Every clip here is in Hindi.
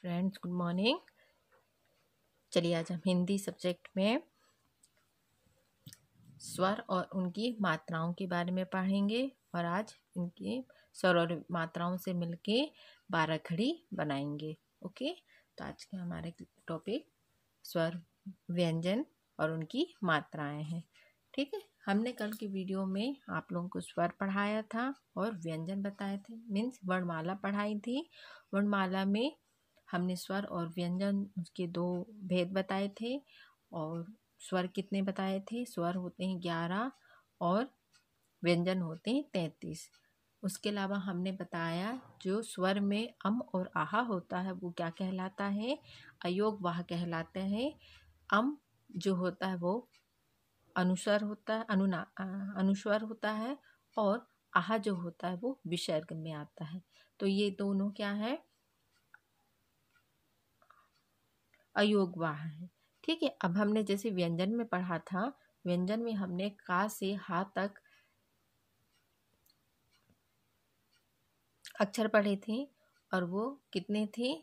फ्रेंड्स गुड मॉर्निंग चलिए आज हम हिंदी सब्जेक्ट में स्वर और उनकी मात्राओं के बारे में पढ़ेंगे और आज इनकी स्वर और मात्राओं से मिलके बारह घड़ी बनाएंगे ओके तो आज का हमारे टॉपिक स्वर व्यंजन और उनकी मात्राएं हैं ठीक है हमने कल की वीडियो में आप लोगों को स्वर पढ़ाया था और व्यंजन बताए थे मीन्स वर्णमाला पढ़ाई थी वर्णमाला में हमने स्वर और व्यंजन उसके दो भेद बताए थे और स्वर कितने बताए थे स्वर होते हैं ग्यारह और व्यंजन होते हैं तैंतीस उसके अलावा हमने बताया जो स्वर में अम और आहा होता है वो क्या कहलाता है अयोग वाह कहलाते हैं अम जो होता है वो अनुस्वर होता है अनुना अनुस्वर होता है और आहा जो होता है वो विसर्ग में आता है तो ये दोनों क्या है वाह है ठीक है अब हमने जैसे व्यंजन में पढ़ा था व्यंजन में हमने का से हा तक अक्षर पढ़े थे और वो कितने थे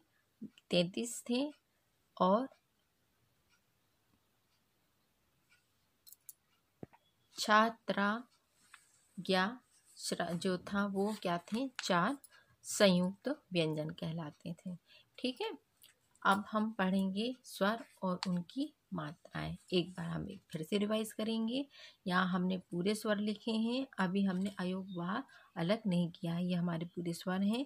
तैतीस थे और छात्रा या जो था वो क्या थे चार संयुक्त व्यंजन कहलाते थे ठीक है अब हम पढ़ेंगे स्वर और उनकी मात्राएं एक बार हम एक फिर से रिवाइज करेंगे यहाँ हमने पूरे स्वर लिखे हैं अभी हमने अयोग वाह अलग नहीं किया है ये हमारे पूरे स्वर हैं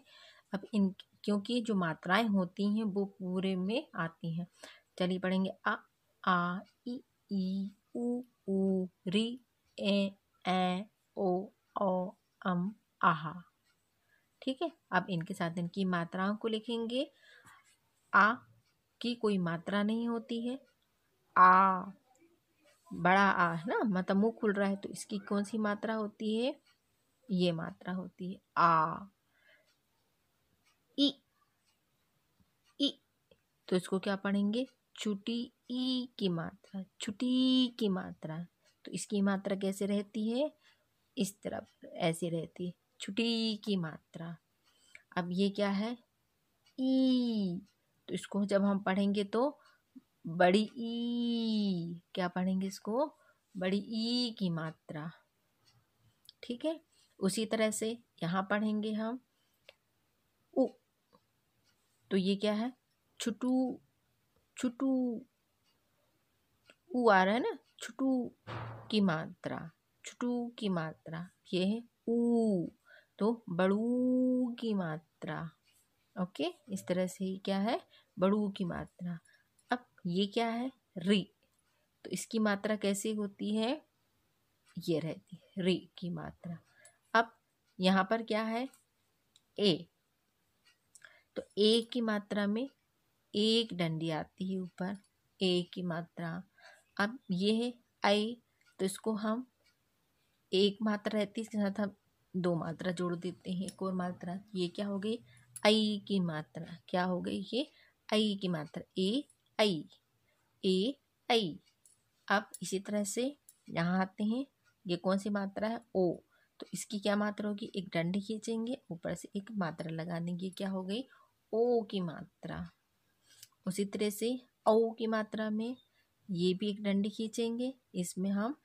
अब इन क्योंकि जो मात्राएं होती हैं वो पूरे में आती हैं चलिए पढ़ेंगे अ आ ई उ ऊ री ए ए ओ ओ अम आहा ठीक है अब इनके साथ इनकी मात्राओं को लिखेंगे आ की कोई मात्रा नहीं होती है आ बड़ा आ है ना मतलब मुँह खुल रहा है तो इसकी कौन सी मात्रा होती है ये मात्रा होती है आ ई ई तो इसको क्या पढ़ेंगे छुटी ई की मात्रा छुटी की मात्रा तो इसकी मात्रा कैसे रहती है इस तरफ ऐसे रहती है छुटी की मात्रा अब ये क्या है ई तो इसको जब हम पढ़ेंगे तो बड़ी ई क्या पढ़ेंगे इसको बड़ी ई की मात्रा ठीक है उसी तरह से यहाँ पढ़ेंगे हम उ तो ये क्या है छुटू छुटू उ आ रहा है ना छुटू की मात्रा छुटू की मात्रा ये है ऊ तो बड़ू की मात्रा ओके इस तरह से ही क्या है बड़ू की मात्रा अब ये क्या है री तो इसकी मात्रा कैसी होती है ये रहती है री की मात्रा अब यहाँ पर क्या है ए तो ए की मात्रा में एक डंडी आती है ऊपर ए की मात्रा अब ये है आई तो इसको हम एक मात्रा रहती है इसके साथ हम दो मात्रा जोड़ देते हैं एक और मात्रा ये क्या हो गई आई की मात्रा क्या हो गई ये आई की मात्रा ए आई ए आई अब इसी तरह से यहाँ आते हैं ये कौन सी मात्रा है ओ तो इसकी क्या मात्रा होगी एक डंड खींचेंगे ऊपर से एक मात्रा लगा देंगे क्या हो गई ओ की मात्रा उसी तरह से औ की मात्रा में ये भी एक डंड खींचेंगे इसमें हम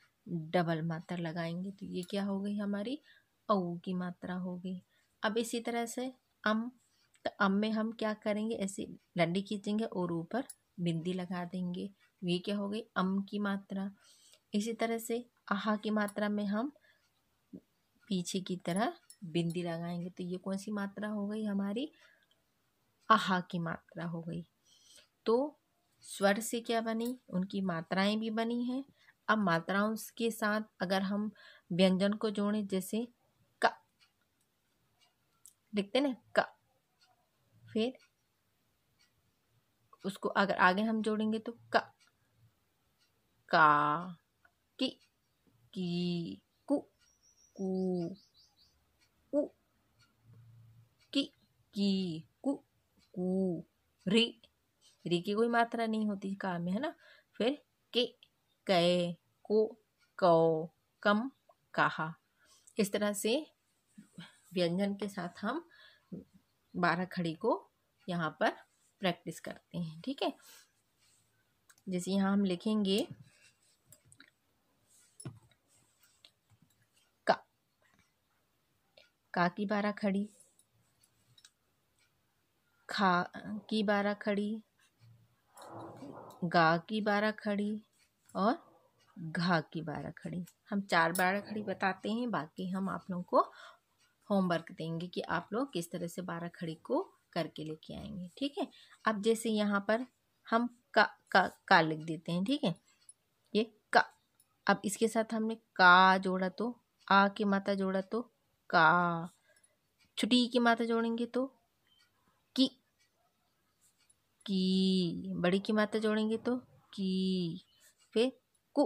डबल मात्रा लगाएंगे तो ये क्या हो गई हमारी औ की मात्रा हो गई अब इसी तरह से अम तो अब में हम क्या करेंगे ऐसे डंडी खींचेंगे और ऊपर बिंदी लगा देंगे ये क्या हो गई अम की मात्रा इसी तरह से आहा की मात्रा में हम पीछे की तरह बिंदी लगाएंगे तो ये कौन सी मात्रा हो गई हमारी आहा की मात्रा हो गई तो स्वर से क्या बनी उनकी मात्राएं भी बनी हैं अब मात्राओं के साथ अगर हम व्यंजन को जोड़ें जैसे क लिखते ना क फिर उसको अगर आगे हम जोड़ेंगे तो का का की की कु कु कु की की कु कु री री की कोई मात्रा नहीं होती का में है ना फिर के कै को कौ कम कहा इस तरह से व्यंजन के साथ हम बारह खड़ी को यहाँ पर प्रैक्टिस करते हैं ठीक है जैसे यहाँ हम लिखेंगे का का की बारह खड़ी खा की बारह खड़ी गा की बारह खड़ी और घा की बारह खड़ी हम चार बारह खड़ी बताते हैं बाकी हम आप लोगों को होमवर्क देंगे कि आप लोग किस तरह से बारह खड़ी को करके लेके आएंगे ठीक है अब जैसे यहाँ पर हम का का का लिख देते हैं ठीक है ये का अब इसके साथ हमने का जोड़ा तो आ की माता जोड़ा तो का छुट्टी की माता जोड़ेंगे तो की की बड़ी की माता जोड़ेंगे तो की फिर कु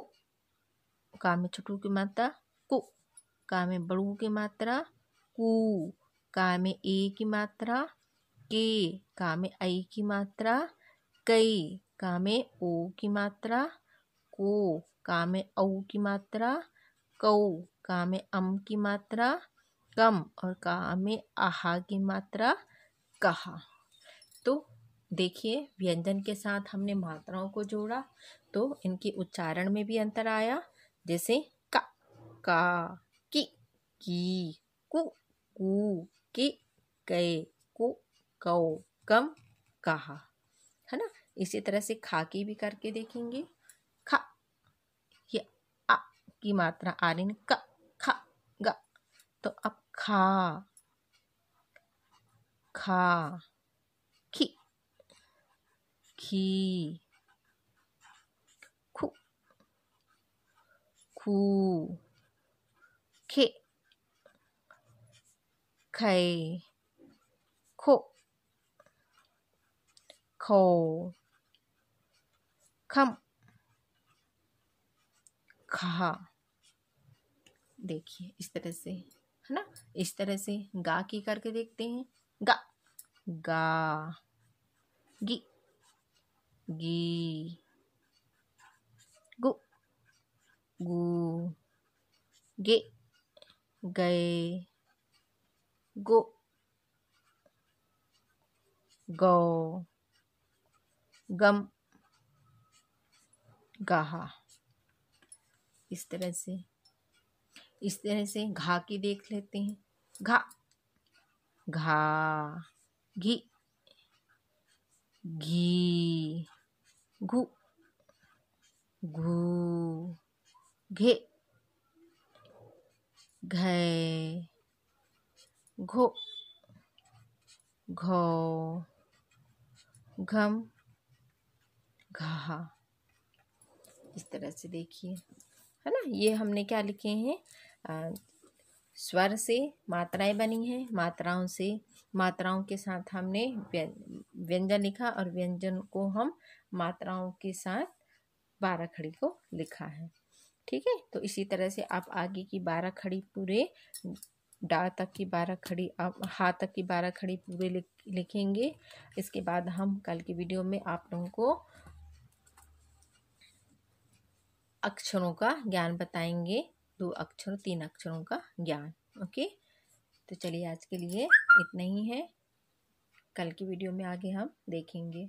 का में छुटू की मात्रा कु का में बड़ू की मात्रा कु का में ए की मात्रा के का में ऐ की मात्रा कई का में ओ की मात्रा को का में औ की मात्रा कौ का में अम की मात्रा कम और का में आहा की मात्रा कहा तो देखिए व्यंजन के साथ हमने मात्राओं को जोड़ा तो इनके उच्चारण में भी अंतर आया जैसे का का की की कु कू कि कै कु कौ कम कहा है ना इसी तरह से खा की भी करके देखेंगे खा ये आ की मात्रा आ रही क खा ग तो अब खा खा खी खी खू खू खे K Cook Coal Come खा देखिए इस तरह से है ना इस तरह से गा की करके देखते हैं गा गा गी गी गु गु गे गए go go गम gaha इस तरह से इस तरह से घा की देख लेते हैं घा घा घी घी घू घू घे घे घो घो घम घा इस तरह से देखिए है ना ये हमने क्या लिखे हैं स्वर से मात्राएं बनी हैं मात्राओं से मात्राओं के साथ हमने व्यंजन लिखा और व्यंजन को हम मात्राओं के साथ बारह खड़ी को लिखा है ठीक है तो इसी तरह से आप आगे की बारह खड़ी पूरे डा तक की बारह खड़ी आप हा तक की बारह खड़ी पूरे लिखेंगे इसके बाद हम कल की वीडियो में आप लोगों को अक्षरों का ज्ञान बताएंगे दो अक्षर तीन अक्षरों का ज्ञान ओके तो चलिए आज के लिए इतना ही है कल की वीडियो में आगे हम देखेंगे